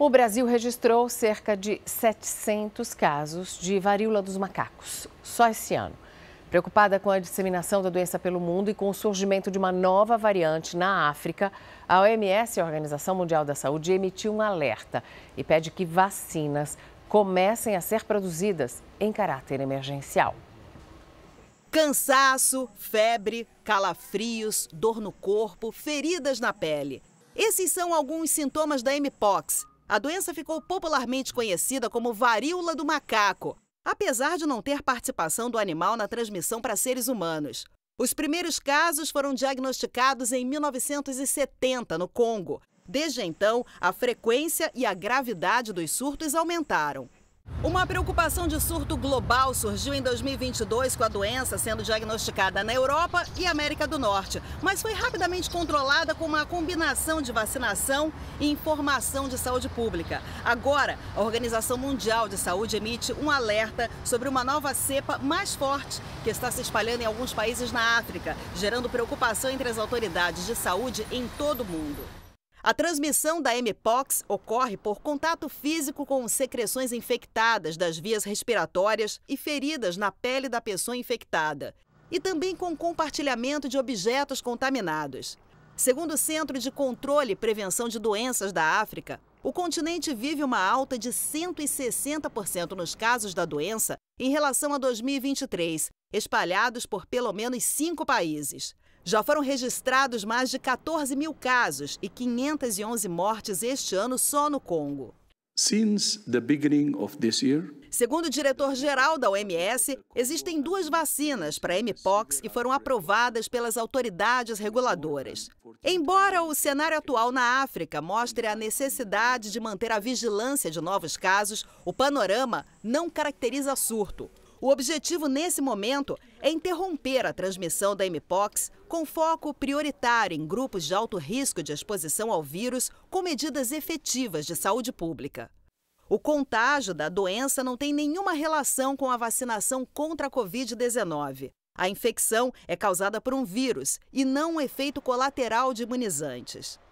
O Brasil registrou cerca de 700 casos de varíola dos macacos só esse ano. Preocupada com a disseminação da doença pelo mundo e com o surgimento de uma nova variante na África, a OMS, a Organização Mundial da Saúde, emitiu um alerta e pede que vacinas comecem a ser produzidas em caráter emergencial. Cansaço, febre, calafrios, dor no corpo, feridas na pele. Esses são alguns sintomas da Mpox, a doença ficou popularmente conhecida como varíola do macaco, apesar de não ter participação do animal na transmissão para seres humanos. Os primeiros casos foram diagnosticados em 1970, no Congo. Desde então, a frequência e a gravidade dos surtos aumentaram. Uma preocupação de surto global surgiu em 2022 com a doença sendo diagnosticada na Europa e América do Norte, mas foi rapidamente controlada com uma combinação de vacinação e informação de saúde pública. Agora, a Organização Mundial de Saúde emite um alerta sobre uma nova cepa mais forte que está se espalhando em alguns países na África, gerando preocupação entre as autoridades de saúde em todo o mundo. A transmissão da Mpox ocorre por contato físico com secreções infectadas das vias respiratórias e feridas na pele da pessoa infectada, e também com compartilhamento de objetos contaminados. Segundo o Centro de Controle e Prevenção de Doenças da África, o continente vive uma alta de 160% nos casos da doença em relação a 2023, espalhados por pelo menos cinco países. Já foram registrados mais de 14 mil casos e 511 mortes este ano só no Congo. Since the beginning of this year, Segundo o diretor-geral da OMS, existem duas vacinas para a Mpox que foram aprovadas pelas autoridades reguladoras. Embora o cenário atual na África mostre a necessidade de manter a vigilância de novos casos, o panorama não caracteriza surto. O objetivo nesse momento é interromper a transmissão da Mpox com foco prioritário em grupos de alto risco de exposição ao vírus com medidas efetivas de saúde pública. O contágio da doença não tem nenhuma relação com a vacinação contra a Covid-19. A infecção é causada por um vírus e não um efeito colateral de imunizantes.